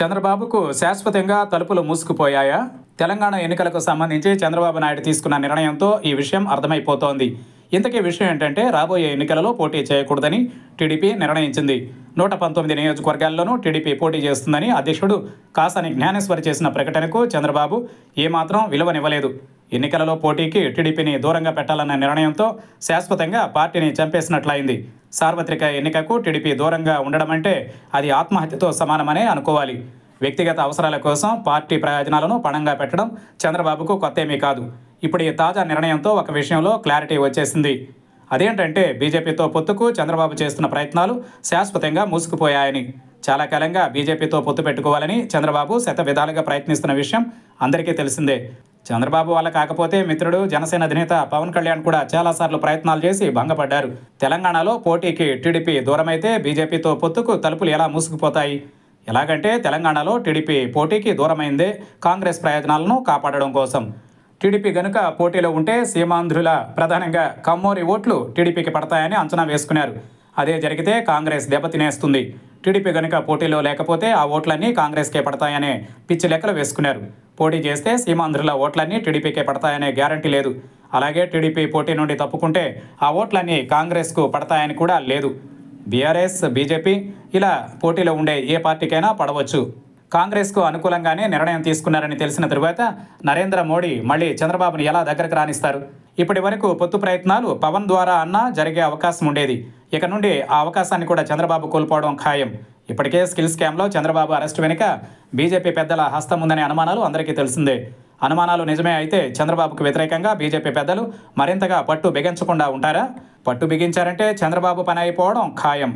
చంద్రబాబుకు శాశ్వతంగా తలుపులు మూసుకుపోయాయా తెలంగాణ ఎన్నికలకు సంబంధించి చంద్రబాబు నాయుడు తీసుకున్న నిర్ణయంతో ఈ విషయం అర్థమైపోతోంది ఇంతకీ విషయం ఏంటంటే రాబోయే ఎన్నికలలో పోటీ చేయకూడదని టీడీపీ నిర్ణయించింది నూట పంతొమ్మిది నియోజకవర్గాల్లోనూ టీడీపీ పోటీ చేస్తుందని అధ్యక్షుడు కాసాని జ్ఞానేశ్వరి చేసిన ప్రకటనకు చంద్రబాబు ఏమాత్రం విలువనివ్వలేదు ఎన్నికలలో పోటీకి టీడీపీని దూరంగా పెట్టాలన్న నిర్ణయంతో శాశ్వతంగా పార్టీని చంపేసినట్లయింది సార్వత్రిక ఎన్నికకు టీడీపీ దూరంగా ఉండడం అంటే అది ఆత్మహత్యతో సమానమనే అనుకోవాలి వ్యక్తిగత అవసరాల కోసం పార్టీ ప్రయోజనాలను పణంగా పెట్టడం చంద్రబాబుకు కొత్త ఏమీ కాదు ఇప్పుడు ఈ తాజా నిర్ణయంతో ఒక విషయంలో క్లారిటీ వచ్చేసింది అదేంటంటే బీజేపీతో పొత్తుకు చంద్రబాబు చేస్తున్న ప్రయత్నాలు శాశ్వతంగా మూసుకుపోయాయని చాలా కాలంగా బీజేపీతో పొత్తు పెట్టుకోవాలని చంద్రబాబు శత విధాలుగా ప్రయత్నిస్తున్న విషయం అందరికీ తెలిసిందే చంద్రబాబు వల్ల కాకపోతే మిత్రుడు జనసేన అధినేత పవన్ కళ్యాణ్ కూడా చాలాసార్లు ప్రయత్నాలు చేసి భంగపడ్డారు తెలంగాణలో పోటీకి టీడీపీ దూరమైతే బీజేపీతో పొత్తుకు తలుపులు ఎలా మూసుకుపోతాయి ఎలాగంటే తెలంగాణలో టీడీపీ పోటీకి దూరమైందే కాంగ్రెస్ ప్రయోజనాలను కాపాడడం కోసం టీడీపీ గనుక పోటీలో ఉంటే సీమాంధ్రుల ప్రధానంగా కమ్మోరి ఓట్లు టీడీపీకి పడతాయని అంచనా వేసుకున్నారు అదే జరిగితే కాంగ్రెస్ దెబ్బతినేస్తుంది టీడీపీ గనుక పోటీలో లేకపోతే ఆ ఓట్లన్నీ కాంగ్రెస్కే పడతాయనే పిచ్చి లెక్కలు వేసుకున్నారు పోటీ చేస్తే సీమాంధ్రుల ఓట్లన్నీ టీడీపీకే పడతాయనే గ్యారంటీ లేదు అలాగే టీడీపీ పోటీ నుండి తప్పుకుంటే ఆ ఓట్లన్నీ కాంగ్రెస్కు పడతాయని కూడా లేదు బీఆర్ఎస్ బీజేపీ ఇలా పోటీలో ఉండే ఏ పార్టీకైనా పడవచ్చు కాంగ్రెస్కు అనుకూలంగానే నిర్ణయం తీసుకున్నారని తెలిసిన తరువాత నరేంద్ర మోడీ మళ్ళీ చంద్రబాబును ఎలా దగ్గరకు రాణిస్తారు ఇప్పటి వరకు పొత్తు ప్రయత్నాలు పవన్ ద్వారా అన్నా జరిగే అవకాశం ఉండేది ఇక నుండి ఆ అవకాశాన్ని కూడా చంద్రబాబు కోల్పోవడం ఖాయం ఇప్పటికే స్కిల్ స్కామ్లో చంద్రబాబు అరెస్టు వెనుక బీజేపీ పెద్దల హస్తం ఉందనే అనుమానాలు అందరికీ తెలిసిందే అనుమానాలు నిజమే అయితే చంద్రబాబుకు వ్యతిరేకంగా బీజేపీ పెద్దలు మరింతగా పట్టు బిగించకుండా ఉంటారా పట్టు బిగించారంటే చంద్రబాబు పని అయిపోవడం ఖాయం